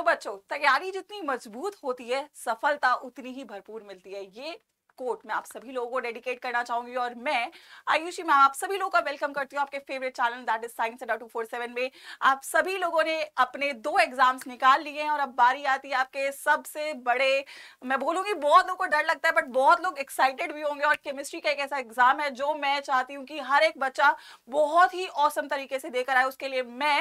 तो बच्चों तैयारी जितनी मजबूत होती है सफलता उतनी ही भरपूर मिलती है ये कोट मैं आप सभी लोगों को डेडिकेट करना चाहूंगी और मैं आयुषी मैम आप सभी लोगों का वेलकम करती हूँ आपके favourite channel that is science Adda two four seven में आप सभी लोगों ने अपने दो एग्जाम्स निकाल लिए हैं और अब बारी आती है आपके सबसे बड़े मैं बोलूंगी बहुत लोगों को डर लगता है बट बहुत लोग एक्साइटेड भी होंगे और केमिस्ट्री का एक ऐसा एग्जाम है जो मैं चाहती हूँ कि हर एक बच्चा बहुत ही औसम तरीके से देकर आए उसके लिए मैं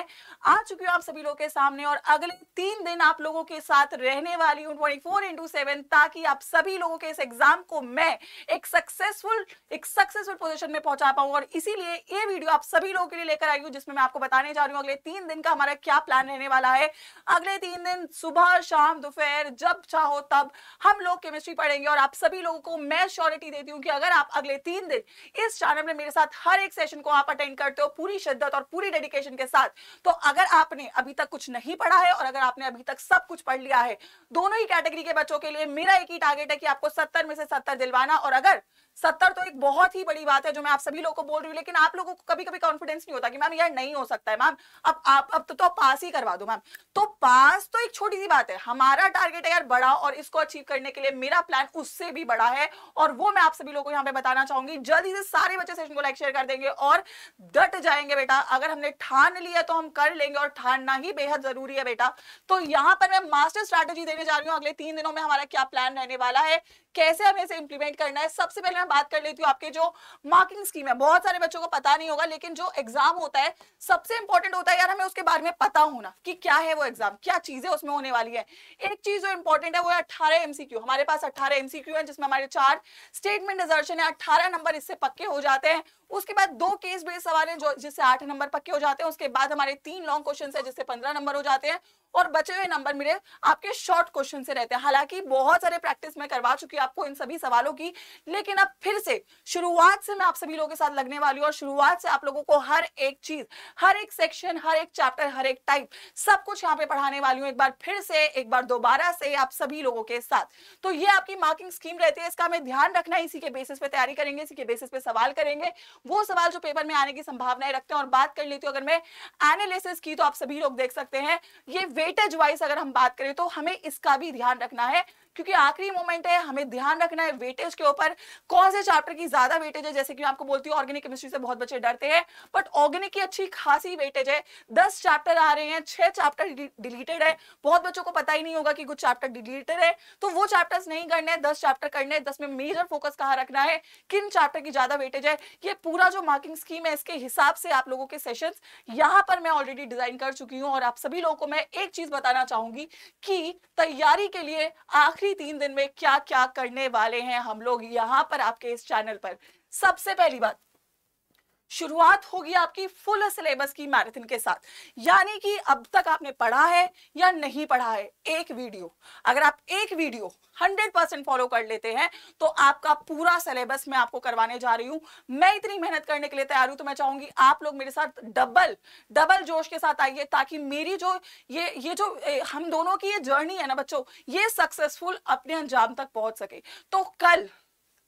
आ चुकी हूँ आप सभी लोगों के सामने और अगले तीन दिन आप लोगों के साथ रहने वाली हूँ ट्वेंटी फोर ताकि आप सभी लोगों के इस एग्जाम को मैं एक सक्सेसफुल एक सक्सेसफुल पोजीशन में पहुंचा पाऊँ और इसीलिए ये वीडियो आप सभी लोगों के लिए लेकर आई हूँ जिसमें मैं आपको बताने जा रही हूँ अगले तीन दिन का हमारा क्या प्लान रहने वाला है अगले तीन दिन सुबह शाम दोपहर जब चाहो तब हम लोग केमिस्ट्री पढ़ेंगे और आप सभी लोगों को मैं श्योरिटी देती हूँ कि अगर आप अगले तीन दिन इस चैनल में मेरे साथ हर एक सेशन को आप अटेंड करते हो पूरी शिद्दत और पूरी डेडिकेशन के साथ तो अगर आपने अभी तक कुछ नहीं पढ़ा है और अगर आपने अभी तक सब कुछ पढ़ लिया है दोनों ही कैटेगरी के बच्चों के लिए मेरा एक ही टारगेट है कि आपको सत्तर में से सत्तर सत्तर दिलवाना और अगर सत्तर तो एक बहुत ही बड़ी बात है जो मैं आप सभी लोगों को बोल रही हूँ लेकिन आप लोगों को कभी कभी कॉन्फिडेंस नहीं होता कि मैम यार नहीं हो सकता है मैम अब आप अब तो, तो पास ही करवा दो मैम तो पास तो एक छोटी सी बात है हमारा टारगेट है यार बड़ा और इसको अचीव करने के लिए मेरा प्लान उससे भी बड़ा है और वो मैं आप सभी लोगों को यहाँ पे बताना चाहूंगी जल्दी से सारे बच्चे सेशन को लाइक शेयर कर देंगे और डट जाएंगे बेटा अगर हमने ठान लिया तो हम कर लेंगे और ठानना ही बेहद जरूरी है बेटा तो यहाँ पर मैं मास्टर स्ट्रैटेजी देने जा रही हूँ अगले तीन दिनों में हमारा क्या प्लान रहने वाला है कैसे हमें इसे इंप्लीमेंट करना है सबसे पहले मैं बात कर लेती हूँ आपके जो मार्किंग स्कीम है बहुत सारे बच्चों को पता नहीं होगा लेकिन जो एग्जाम होता है सबसे इंपॉर्टेंट होता है यार हमें उसके बारे में पता होना कि क्या है वो एग्जाम क्या चीजें उसमें होने वाली है एक चीज जो इंपॉर्टेंट है वो है अठारह एमसीक्यू हमारे पास अठारह एमसीक्यू है जिसमें हमारे चार स्टेटमेंट डिजर्शन है अठारह नंबर इससे पक्के हो जाते हैं उसके बाद दो केस बेस्ड सवाल हैं जो जिससे आठ नंबर पक्के हो जाते हैं उसके बाद हमारे तीन लॉन्ग क्वेश्चन है जिससे पंद्रह नंबर हो जाते हैं और बचे हुए नंबर मेरे आपके शॉर्ट क्वेश्चन से रहते हैं हालांकि बहुत सारे प्रैक्टिस मैं करवा चुकी हूँ आपको इन सभी सवालों की लेकिन अब फिर से शुरुआत से मैं आप सभी लोगों के साथ लगने वाली हूँ और शुरुआत से आप लोगों को हर एक चीज हर एक सेक्शन हर एक चैप्टर हर एक टाइप सब कुछ यहाँ पे पढ़ाने वाली हूँ एक बार फिर से एक बार दोबारा से आप सभी लोगों के साथ तो ये आपकी मार्किंग स्कीम रहती है इसका हमें ध्यान रखना है इसी के बेसिस पे तैयारी करेंगे इसी के बेसिस पे सवाल करेंगे वो सवाल जो पेपर में आने की संभावनाएं रखते हैं और बात कर लेती हूँ अगर मैं एनालिसिस की तो आप सभी लोग देख सकते हैं ये वेटेज वाइज अगर हम बात करें तो हमें इसका भी ध्यान रखना है क्योंकि आखिरी मोमेंट है हमें ध्यान रखना है वेटेज के ऊपर कौन से चैप्टर की ज्यादा वेटेज है जैसे कि मैं आपको बोलती हूँ ऑर्गेनिक केमिस्ट्री से बहुत बच्चे डरते हैं बट ऑर्गेनिक की अच्छी खासी वेटेज है दस चैप्टर आ रहे हैं छह चैप्टर डिलीटेड है बहुत बच्चों को पता ही नहीं होगा कि कुछ चैप्टर डिलीटेड है तो वो चैप्टर्स नहीं करने दस चैप्टर करने दस में मेजर फोकस कहाँ रखना है किन चैप्टर की ज्यादा वेटेज है ये पूरा जो मार्किंग स्कीम है इसके हिसाब से आप लोगों के सेशन यहाँ पर मैं ऑलरेडी डिजाइन कर चुकी हूँ और आप सभी लोगों को मैं एक चीज बताना चाहूंगी कि तैयारी के लिए आखिरी आगामी तीन दिन में क्या क्या करने वाले हैं हम लोग यहाँ पर आपके इस चैनल पर सबसे पहली बात शुरुआत होगी आपकी फुल सिलेबस की मैराथन के साथ यानी कि अब तक आपने पढ़ा है या नहीं पढ़ा है एक वीडियो अगर आप एक वीडियो 100 परसेंट फॉलो कर लेते हैं तो आपका पूरा सिलेबस मैं आपको करवाने जा रही हूँ मैं इतनी मेहनत करने के लिए तैयार हूं तो मैं चाहूंगी आप लोग मेरे साथ डबल डबल जोश के साथ आइए ताकि मेरी जो ये ये जो हम दोनों की ये जर्नी है ना बच्चों ये सक्सेसफुल अपने अंजाम तक पहुंच सके तो कल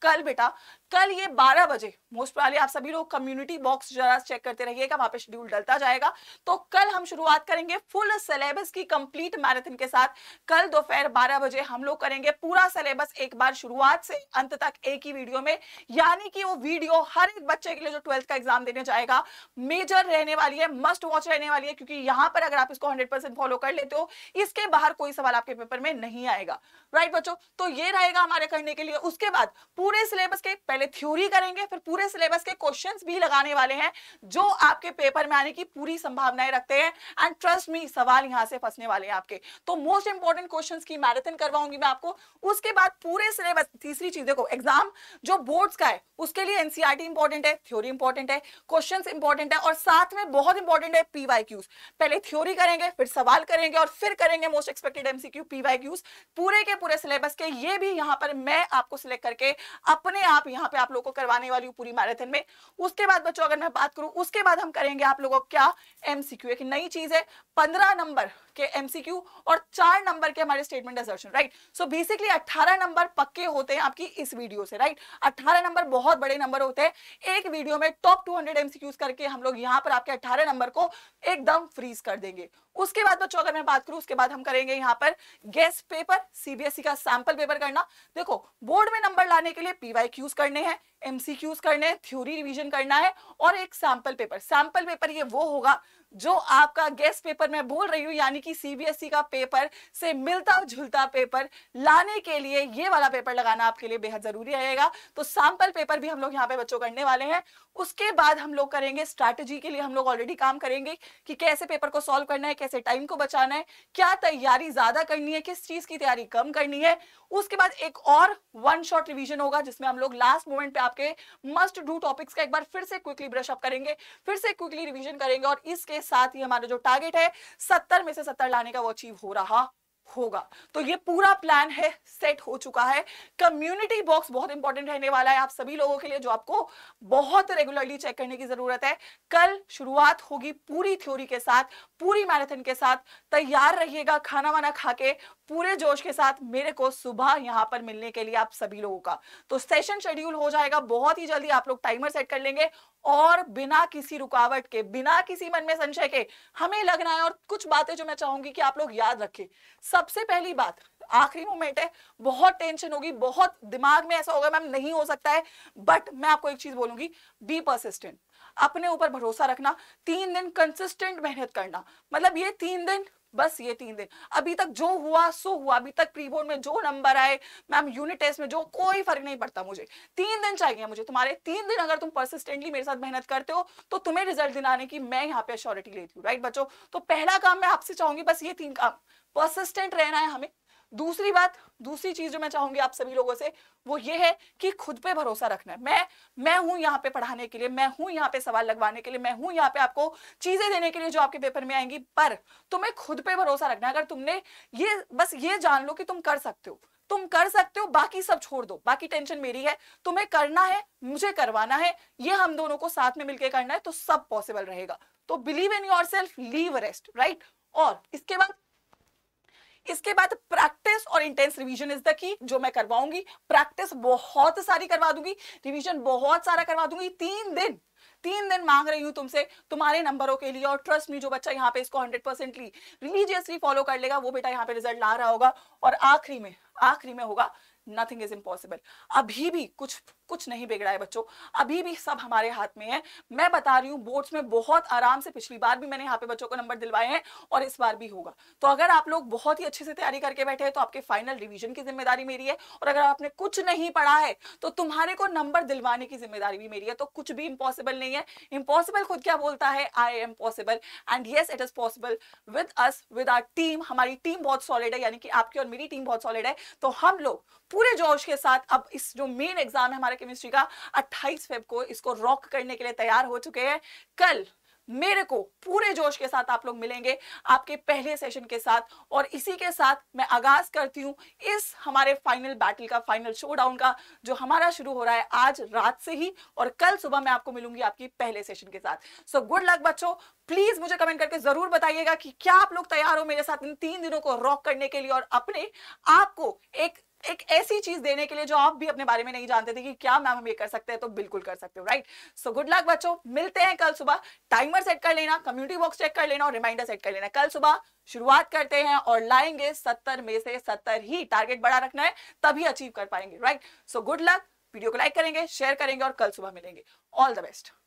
कल बेटा कल ये 12 बजे मोस्ट प्रॉब्ली आप सभी लोग कम्युनिटी बॉक्स जरा चेक करते रहिएगा वहां पे शेड्यूल डलता जाएगा तो कल हम शुरुआत करेंगे फुल सिलेबस की कंप्लीट मैराथन के साथ कल दोपहर 12 बजे हम लोग करेंगे पूरा सिलेबस एक बार शुरुआत से अंत तक एक ही वीडियो में यानी कि वो वीडियो हर एक बच्चे के लिए जो ट्वेल्थ का एग्जाम देने जाएगा मेजर रहने वाली है मस्ट वॉच रहने वाली है क्योंकि यहां पर अगर आप इसको हंड्रेड फॉलो कर लेते हो इसके बाहर कोई सवाल आपके पेपर में नहीं आएगा राइट बच्चों तो ये रहेगा हमारे करने के लिए उसके बाद पूरे सिलेबस के पहले पहले थ्योरी करेंगे फिर पूरे सिलेबस के क्वेश्चन भी लगाने वाले हैं जो आपके पेपर में आने की पूरी संभावनाएं रखते हैं एंड ट्रस्ट मी सवाल यहाँ से फंसने वाले हैं आपके तो मोस्ट इंपॉर्टेंट क्वेश्चन की मैराथन करवाऊंगी मैं आपको उसके बाद पूरे सिलेबस तीसरी चीजें को एग्जाम जो बोर्ड का है उसके लिए एनसीआरटी इंपॉर्टेंट e है थ्योरी इंपॉर्टेंट है क्वेश्चन इंपॉर्टेंट है और साथ में बहुत इंपॉर्टेंट है पीवाई क्यूज पहले थ्योरी करेंगे फिर सवाल करेंगे और फिर करेंगे most expected MCQ PY Qs पूरे के पूरे सिलेबस के ये भी यहाँ पर मैं आपको सिलेक्ट करके अपने आप यहाँ पे आप लोगों को करवाने वाली हूँ पूरी मैराथन में उसके बाद बच्चों अगर मैं बात करूँ उसके बाद हम करेंगे आप लोगों क्या एम एक नई चीज है पंद्रह नंबर के एम और चार नंबर के हमारे statement assertion right so basically अट्ठारह नंबर पक्के होते हैं आपकी इस वीडियो से राइट अट्ठारह नंबर बहुत बड़े नंबर होते हैं एक वीडियो में टॉप टू हंड्रेड एमसीक्यूज करके हम लोग यहाँ पर आपके अट्ठारह नंबर को एकदम फ्रीज कर देंगे उसके बाद बच्चों अगर मैं बात करूं उसके बाद हम करेंगे यहाँ पर गेस्ट पेपर सीबीएसई का सैंपल पेपर करना देखो बोर्ड में नंबर लाने के लिए पीवाई करने करने हैं एमसीक्यूज करने हैं थ्योरी रिवीजन करना है और एक सैंपल पेपर सैंपल पेपर ये वो होगा जो आपका गेस्ट पेपर मैं बोल रही हूँ यानी कि सीबीएसई e का पेपर से मिलता जुलता पेपर लाने के लिए ये वाला पेपर लगाना आपके लिए बेहद जरूरी रहेगा तो सैम्पल पेपर भी हम लोग यहाँ पे बच्चों करने वाले हैं उसके बाद हम लोग करेंगे स्ट्रैटेजी के लिए हम लोग ऑलरेडी काम करेंगे कि कैसे पेपर को सॉल्व करना है कैसे टाइम को बचाना है क्या तैयारी ज्यादा करनी है किस चीज की तैयारी कम करनी है उसके बाद एक और वन शॉट रिविजन होगा जिसमें हम लोग लास्ट मोमेंट पे आपके मस्ट डू टॉपिक्स का एक बार फिर से क्विकली ब्रश अप करेंगे फिर से क्विकली रिविजन करेंगे और इस केस साथ ही हमारा जो टारगेट है सत्तर में से सत्तर लाने का वो अचीव हो रहा होगा तो ये पूरा प्लान है सेट हो चुका है कम्युनिटी बॉक्स बहुत इंपॉर्टेंट रहने वाला है आप सभी लोगों के लिए जो आपको बहुत रेगुलरली चेक करने की जरूरत है कल शुरुआत होगी पूरी थ्योरी के साथ पूरी मैराथन के साथ तैयार रहिएगा खाना वाना खा के पूरे जोश के साथ मेरे को सुबह यहां पर मिलने के लिए आप सभी लोगों का तो सेशन शेड्यूल हो जाएगा बहुत ही जल्दी आप लोग टाइमर सेट कर लेंगे और बिना किसी रुकावट के बिना किसी मन में संशय के हमें लगना है और कुछ बातें जो मैं चाहूंगी कि आप लोग याद रखें सब सबसे पहली बात आखिरी मोमेंट है बहुत टेंशन होगी बहुत दिमाग में ऐसा होगा मैम नहीं हो सकता है बट मैं आपको एक चीज बोलूंगी बी परसिस्टेंट अपने ऊपर भरोसा रखना तीन दिन कंसिस्टेंट मेहनत करना मतलब ये तीन दिन बस ये तीन दिन अभी तक जो हुआ सो हुआ अभी तक प्री बोर्ड में जो नंबर आए मैम यूनिट टेस्ट में जो कोई फर्क नहीं पड़ता मुझे तीन दिन चाहिए मुझे तुम्हारे तीन दिन अगर तुम परसिस्टेंटली मेरे साथ मेहनत करते हो तो तुम्हें रिजल्ट दिलाने की मैं यहाँ पे अश्योरिटी लेती हूँ राइट बच्चों तो पहला काम मैं आपसे चाहूंगी बस ये तीन काम परसिस्टेंट रहना है हमें दूसरी बात दूसरी चीज जो मैं चाहूंगी आप सभी लोगों से वो ये है कि खुद पे भरोसा रखना है मैं मैं हूं यहाँ पे पढ़ाने के लिए मैं हूं यहाँ पे सवाल लगवाने के लिए मैं हूं यहाँ पे आपको चीजें देने के लिए जो आपके पेपर में आएंगी पर तुम्हें खुद पे भरोसा रखना है अगर तुमने ये बस ये जान लो कि तुम कर सकते हो तुम कर सकते हो बाकी सब छोड़ दो बाकी टेंशन मेरी है तुम्हें करना है मुझे करवाना है ये हम दोनों को साथ में मिलकर करना है तो सब पॉसिबल रहेगा तो believe in yourself leave rest right और इसके बाद इसके बाद प्रैक्टिस और intense revision is the key जो मैं करवाऊंगी प्रैक्टिस बहुत सारी करवा दूंगी रिवीजन बहुत सारा करवा दूंगी तीन दिन तीन दिन मांग रही हूँ तुमसे तुम्हारे नंबरों के लिए और ट्रस्ट मी जो बच्चा यहाँ पे इसको हंड्रेड परसेंटली रिलीजियसली फॉलो कर लेगा वो बेटा यहाँ पे रिजल्ट ला रहा होगा और आखिरी में आखिरी में होगा नथिंग इज इम्पॉसिबल अभी भी कुछ कुछ नहीं बिगड़ा है बच्चों अभी भी सब हमारे हाथ में है मैं बता रही हूँ बोर्ड्स में बहुत आराम से पिछली बार भी मैंने यहाँ पे बच्चों को नंबर दिलवाए हैं और इस बार भी होगा तो अगर आप लोग बहुत ही अच्छे से तैयारी करके बैठे हैं तो आपके फाइनल रिविजन की जिम्मेदारी मेरी है और अगर आपने कुछ नहीं पढ़ा है तो तुम्हारे को नंबर दिलवाने की जिम्मेदारी भी मेरी है तो कुछ भी इम्पॉसिबल नहीं है इम्पॉसिबल खुद क्या बोलता है I am possible and yes it is possible with us with our team हमारी टीम बहुत सॉलिड है यानी कि आपकी और मेरी टीम बहुत सॉलिड है तो हम लोग पूरे जोश के साथ अब इस जो मेन एग्जाम है हमारे केमिस्ट्री का 28 फेब को इसको रॉक करने के लिए तैयार हो चुके हैं कल मेरे को पूरे जोश के साथ आप लोग मिलेंगे आपके पहले सेशन के साथ और इसी के साथ मैं आगाज करती हूं इस हमारे फाइनल बैटल का फाइनल शोडाउन का जो हमारा शुरू हो रहा है आज रात से ही और कल सुबह मैं आपको मिलूंगी आपकी पहले सेशन के साथ सो गुड लक बच्चों प्लीज मुझे कमेंट करके जरूर बताइएगा कि क्या आप लोग तैयार हो मेरे साथ इन तीन दिनों को रॉक करने के लिए और अपने आपको एक एक ऐसी चीज देने के लिए जो आप भी अपने बारे में नहीं जानते थे कि क्या मैम हम ये कर सकते हैं तो बिल्कुल कर सकते हो राइट सो गुड लक बच्चों मिलते हैं कल सुबह टाइमर सेट कर लेना कम्युनिटी बॉक्स चेक कर लेना और रिमाइंडर सेट कर लेना कल सुबह शुरुआत करते हैं और लाएंगे सत्तर में से सत्तर ही टारगेट बड़ा रखना है तभी अचीव कर पाएंगे right so good luck video को लाइक करेंगे शेयर करेंगे और कल सुबह मिलेंगे ऑल द बेस्ट